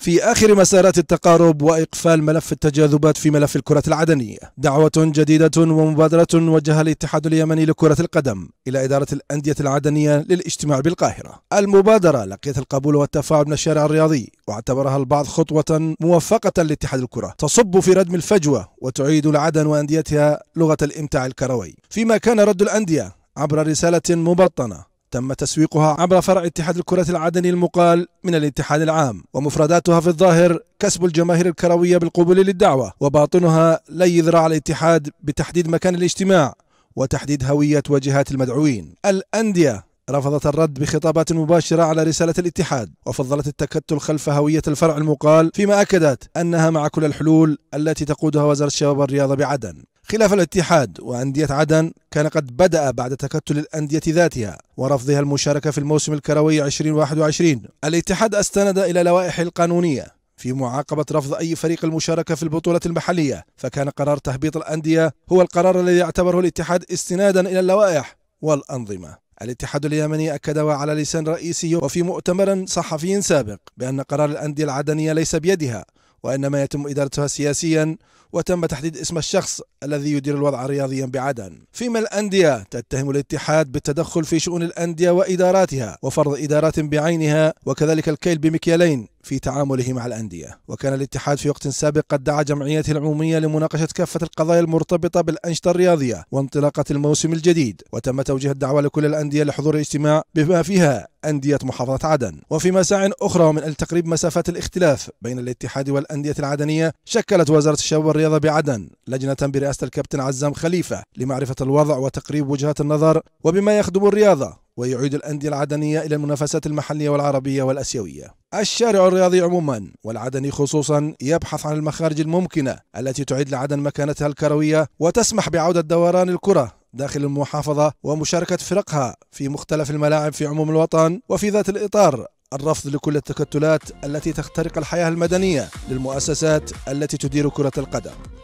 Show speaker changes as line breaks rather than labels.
في آخر مسارات التقارب وإقفال ملف التجاذبات في ملف الكرة العدنية دعوة جديدة ومبادرة وجهها الاتحاد اليمني لكرة القدم إلى إدارة الأندية العدنية للاجتماع بالقاهرة المبادرة لقيت القبول والتفاعل من الشارع الرياضي واعتبرها البعض خطوة موفقة لاتحاد الكرة تصب في ردم الفجوة وتعيد العدن وأنديتها لغة الإمتاع الكروي فيما كان رد الأندية عبر رسالة مبطنة تم تسويقها عبر فرع اتحاد الكرة العدني المقال من الاتحاد العام ومفرداتها في الظاهر كسب الجماهير الكروية بالقبول للدعوة وباطنها لي ذراع الاتحاد بتحديد مكان الاجتماع وتحديد هوية وجهات المدعوين الأندية رفضت الرد بخطابات مباشرة على رسالة الاتحاد وفضلت التكتل خلف هوية الفرع المقال فيما أكدت أنها مع كل الحلول التي تقودها وزارة الشباب والرياضة بعدن خلاف الاتحاد وأندية عدن كان قد بدأ بعد تكتل الأندية ذاتها ورفضها المشاركة في الموسم الكروي 2021 الاتحاد أستند إلى لوائح القانونية في معاقبة رفض أي فريق المشاركة في البطولة المحلية فكان قرار تهبيط الأندية هو القرار الذي اعتبره الاتحاد استنادا إلى اللوائح والأنظمة الاتحاد اليمني أكد على لسان رئيسه وفي مؤتمر صحفي سابق بأن قرار الأندية العدنية ليس بيدها وإنما يتم إدارتها سياسيا وتم تحديد اسم الشخص الذي يدير الوضع رياضيا بعدن فيما الأندية تتهم الاتحاد بالتدخل في شؤون الأندية وإداراتها وفرض إدارات بعينها وكذلك الكيل بمكيالين في تعامله مع الأندية وكان الاتحاد في وقت سابق قد دعا جمعيته العمومية لمناقشة كافة القضايا المرتبطة بالأنشطة الرياضية وانطلاقة الموسم الجديد وتم توجيه الدعوة لكل الأندية لحضور الاجتماع بما فيها أندية محافظة عدن وفي مساع أخرى ومن تقريب مسافات الاختلاف بين الاتحاد والأندية العدنية شكلت وزارة الشباب والرياضة بعدن لجنة برئاسة الكابتن عزام خليفة لمعرفة الوضع وتقريب وجهات النظر وبما يخدم الرياضة ويعيد الأندية العدنية إلى المنافسات المحلية والعربية والأسيوية الشارع الرياضي عموما والعدني خصوصا يبحث عن المخارج الممكنة التي تعيد لعدن مكانتها الكروية وتسمح بعودة دوران الكرة داخل المحافظة ومشاركة فرقها في مختلف الملاعب في عموم الوطن وفي ذات الإطار الرفض لكل التكتلات التي تخترق الحياة المدنية للمؤسسات التي تدير كرة القدم